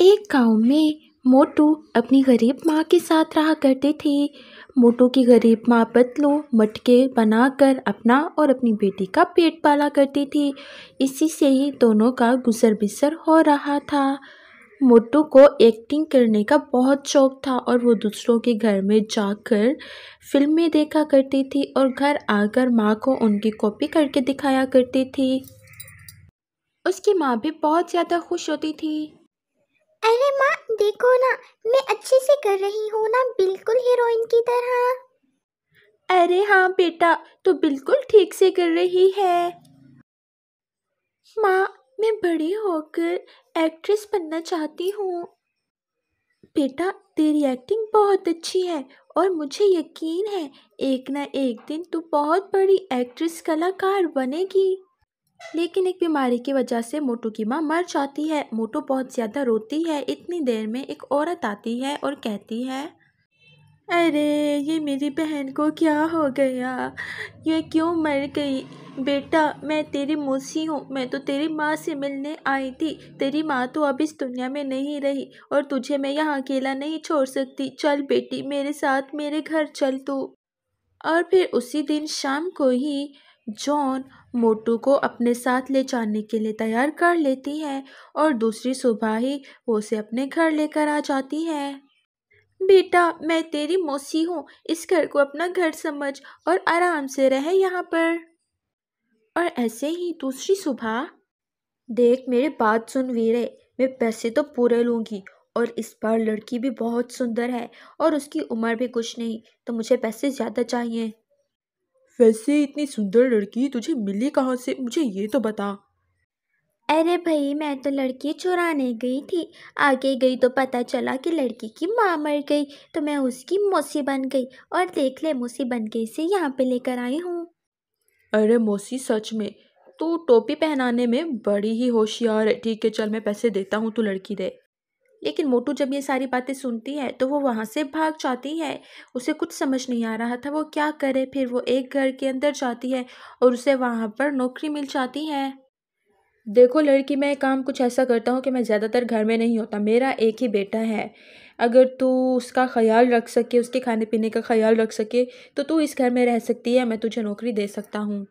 एक गांव में मोटू अपनी गरीब माँ के साथ रहा करते थे मोटू की गरीब माँ पतलू मटके बनाकर अपना और अपनी बेटी का पेट पाला करती थी इसी से ही दोनों का गुजर बिसर हो रहा था मोटू को एक्टिंग करने का बहुत शौक था और वो दूसरों के घर में जाकर फिल्में देखा करती थी और घर आकर माँ को उनकी कॉपी करके दिखाया करती थी उसकी माँ भी बहुत ज़्यादा खुश होती थी देखो ना मैं अच्छे से कर रही हूँ ना बिल्कुल हीरोइन की तरह अरे हाँ बेटा तो बिल्कुल ठीक से कर रही है माँ मैं बड़ी होकर एक्ट्रेस बनना चाहती हूँ बेटा तेरी एक्टिंग बहुत अच्छी है और मुझे यकीन है एक ना एक दिन तू बहुत बड़ी एक्ट्रेस कलाकार बनेगी लेकिन एक बीमारी की वजह से मोटू की माँ मर जाती है मोटू बहुत ज़्यादा रोती है इतनी देर में एक औरत आती है और कहती है अरे ये मेरी बहन को क्या हो गया ये क्यों मर गई बेटा मैं तेरी मौसी हूँ मैं तो तेरी माँ से मिलने आई थी तेरी माँ तो अब इस दुनिया में नहीं रही और तुझे मैं यहाँ अकेला नहीं छोड़ सकती चल बेटी मेरे साथ मेरे घर चल तू और फिर उसी दिन शाम को ही जॉन मोटू को अपने साथ ले जाने के लिए तैयार कर लेती है और दूसरी सुबह ही वो उसे अपने घर लेकर आ जाती है बेटा मैं तेरी मौसी हूँ इस घर को अपना घर समझ और आराम से रहे यहाँ पर और ऐसे ही दूसरी सुबह देख मेरे बात सुन वीरे मैं पैसे तो पूरे लूँगी और इस बार लड़की भी बहुत सुंदर है और उसकी उम्र भी कुछ नहीं तो मुझे पैसे ज़्यादा चाहिए वैसे इतनी सुंदर लड़की तुझे मिली कहाँ से मुझे ये तो बता अरे भाई मैं तो लड़की चुराने गई थी आगे गई तो पता चला कि लड़की की माँ मर गई तो मैं उसकी मौसी बन गई और देख ले मौसी बन के इसे यहाँ पे लेकर आई हूँ अरे मौसी सच में तू टोपी पहनाने में बड़ी ही होशियार है ठीक है चल मैं पैसे देता हूँ तू लड़की दे लेकिन मोटू जब ये सारी बातें सुनती है तो वो वहाँ से भाग जाती है उसे कुछ समझ नहीं आ रहा था वो क्या करे फिर वो एक घर के अंदर जाती है और उसे वहाँ पर नौकरी मिल जाती है देखो लड़की मैं काम कुछ ऐसा करता हूँ कि मैं ज़्यादातर घर में नहीं होता मेरा एक ही बेटा है अगर तू उसका ख्याल रख सके उसके खाने पीने का ख्याल रख सके तो तू इस घर में रह सकती है मैं तुझे नौकरी दे सकता हूँ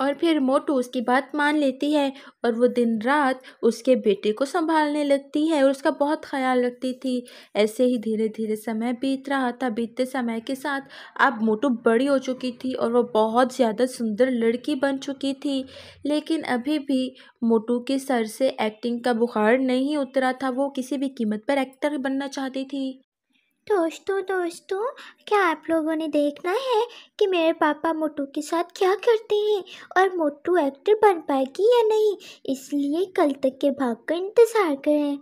और फिर मोटू उसकी बात मान लेती है और वो दिन रात उसके बेटे को संभालने लगती है और उसका बहुत ख्याल रखती थी ऐसे ही धीरे धीरे समय बीत रहा था बीतते समय के साथ अब मोटू बड़ी हो चुकी थी और वो बहुत ज़्यादा सुंदर लड़की बन चुकी थी लेकिन अभी भी मोटू के सर से एक्टिंग का बुखार नहीं उतरा था वो किसी भी कीमत पर एक्टर बनना चाहती थी दोस्तों दोस्तों क्या आप लोगों ने देखना है कि मेरे पापा मोटू के साथ क्या करते हैं और मोटू एक्टर बन पाएगी या नहीं इसलिए कल तक के भाग का इंतज़ार करें